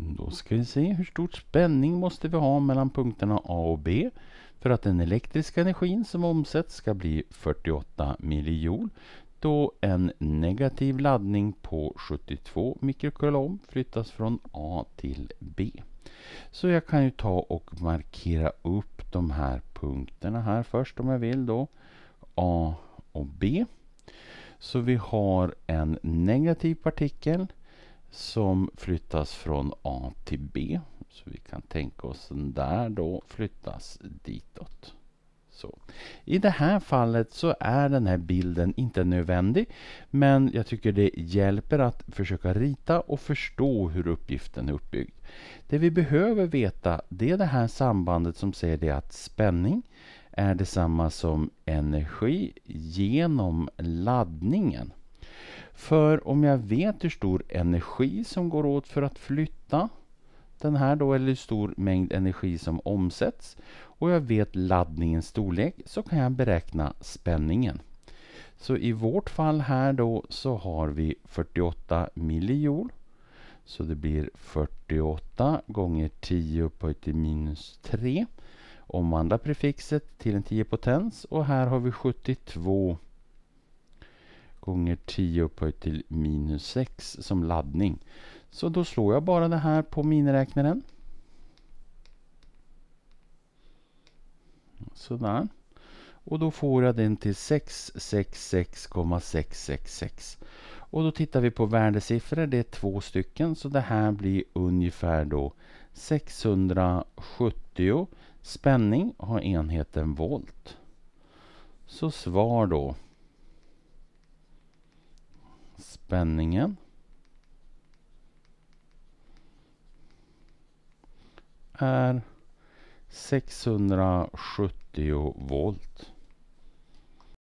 Mm, då ska vi se hur stort spänning måste vi ha mellan punkterna A och B för att den elektriska energin som omsätts ska bli 48 miljoul då en negativ laddning på 72 mikrocoulomb flyttas från A till B. Så jag kan ju ta och markera upp de här punkterna här först om jag vill då. A och B. Så vi har en negativ partikel som flyttas från A till B. Så vi kan tänka oss den där då flyttas ditåt. Så. I det här fallet så är den här bilden inte nödvändig men jag tycker det hjälper att försöka rita och förstå hur uppgiften är uppbyggd. Det vi behöver veta det är det här sambandet som säger det att spänning är detsamma som energi genom laddningen. För om jag vet hur stor energi som går åt för att flytta den här då, eller hur stor mängd energi som omsätts och jag vet laddningens storlek så kan jag beräkna spänningen. Så i vårt fall här då så har vi 48 miljoner. Så det blir 48 gånger 10 upphöjt till minus 3. Omvandla prefixet till en 10 potens och här har vi 72 gånger 10 upphöjt till minus 6 som laddning. Så då slår jag bara det här på miniräknaren. Sådär. Och då får jag den till 666,666. Och då tittar vi på värdesiffror, det är två stycken. Så det här blir ungefär då 670. Spänning har enheten volt. Så svar då spänningen. Är 670 volt.